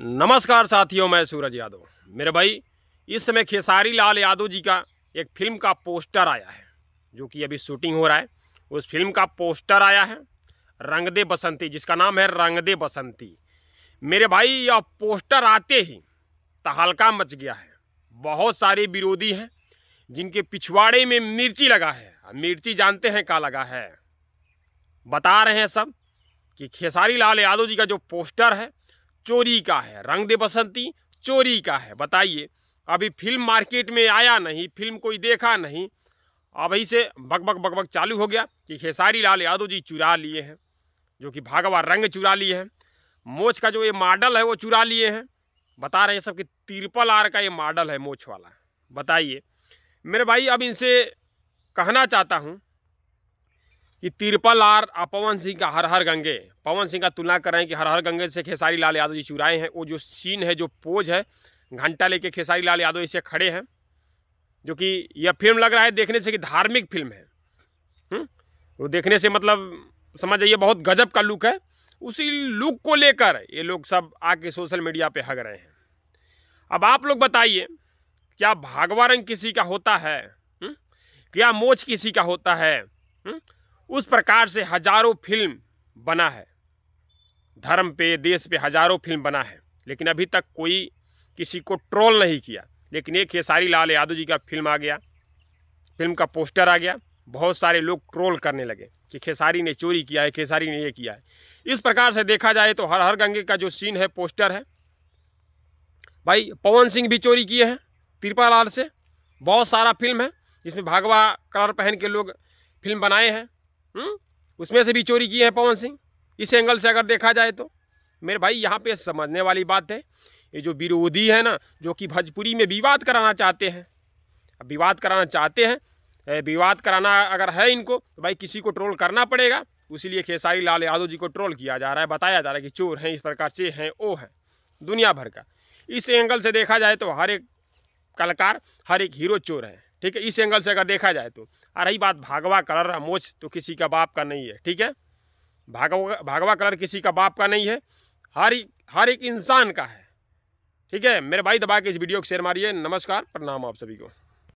नमस्कार साथियों मैं सूरज यादव मेरे भाई इस समय खेसारी लाल यादव जी का एक फिल्म का पोस्टर आया है जो कि अभी शूटिंग हो रहा है उस फिल्म का पोस्टर आया है रंग दे बसंती जिसका नाम है रंग दे बसंती मेरे भाई यह पोस्टर आते ही तहलका मच गया है बहुत सारे विरोधी हैं जिनके पिछवाड़े में मिर्ची लगा है मिर्ची जानते हैं क्या लगा है बता रहे हैं सब कि खेसारी लाल यादव जी का जो पोस्टर है चोरी का है रंग दे बसंती चोरी का है बताइए अभी फिल्म मार्केट में आया नहीं फिल्म कोई देखा नहीं अब ही से बकबक बकबक चालू हो गया कि खेसारी लाल यादव जी चुरा लिए हैं जो कि भागवा रंग चुरा लिए हैं मोच का जो ये मॉडल है वो चुरा लिए हैं बता रहे हैं सब कि तिरपल आर का ये मॉडल है मोछ वाला बताइए मेरे भाई अब इनसे कहना चाहता हूँ कि तिरपल आर और पवन सिंह का हर हर गंगे पवन सिंह का तुलना कर रहे हैं कि हर हर गंगे से खेसारी लाल यादव जी चुराए हैं वो जो सीन है जो पोज है घंटा लेके खेसारी लाल यादव इसे खड़े हैं जो कि यह फिल्म लग रहा है देखने से कि धार्मिक फिल्म है हम्म? वो देखने से मतलब समझ जाइए बहुत गजब का लुक है उसी लुक को लेकर ये लोग सब आके सोशल मीडिया पर हग रहे हैं अब आप लोग बताइए क्या भागवा रंग किसी का होता है हम्म? क्या मोच किसी का होता है हुँ? हम्म? उस प्रकार से हजारों फिल्म बना है धर्म पे देश पे हजारों फिल्म बना है लेकिन अभी तक कोई किसी को ट्रोल नहीं किया लेकिन एक खेसारी लाल यादव जी का फिल्म आ गया फिल्म का पोस्टर आ गया बहुत सारे लोग ट्रोल करने लगे कि खेसारी ने चोरी किया है खेसारी ने ये किया है इस प्रकार से देखा जाए तो हर हर गंगे का जो सीन है पोस्टर है भाई पवन सिंह भी चोरी किए हैं तिरपा लाल से बहुत सारा फिल्म है जिसमें भागवा कलर पहन के लोग फिल्म बनाए हैं हुँ? हम्म? उसमें से भी चोरी की है पवन सिंह इस एंगल से अगर देखा जाए तो मेरे भाई यहाँ पे समझने वाली बात है ये जो विरोधी है ना जो कि भोजपुरी में विवाद कराना चाहते हैं अब विवाद कराना चाहते हैं विवाद कराना अगर है इनको तो भाई किसी को ट्रोल करना पड़ेगा उसीलिए खेसारी लाल यादव जी को ट्रोल किया जा रहा है बताया जा रहा है कि चोर हैं इस प्रकार से हैं ओ हैं दुनिया भर का इस एंगल से देखा जाए तो हर एक कलाकार हर एक हीरो चोर है ठीक है इस एंगल से अगर देखा जाए तो आ रही बात भागवा कलर मोच तो किसी का बाप का नहीं है ठीक है भागवा भागवा कलर किसी का बाप का नहीं है हर हर एक इंसान का है ठीक है मेरे भाई दबा के इस वीडियो को शेयर मारिए नमस्कार प्रणाम आप सभी को